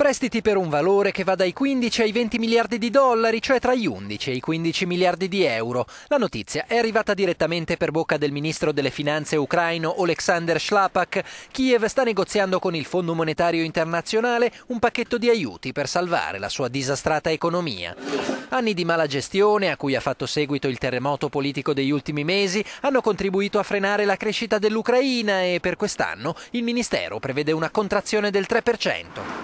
Prestiti per un valore che va dai 15 ai 20 miliardi di dollari, cioè tra gli 11 e i 15 miliardi di euro. La notizia è arrivata direttamente per bocca del ministro delle finanze ucraino Oleksandr Shlapak. Kiev sta negoziando con il Fondo Monetario Internazionale un pacchetto di aiuti per salvare la sua disastrata economia. Anni di mala gestione, a cui ha fatto seguito il terremoto politico degli ultimi mesi, hanno contribuito a frenare la crescita dell'Ucraina e per quest'anno il Ministero prevede una contrazione del 3%.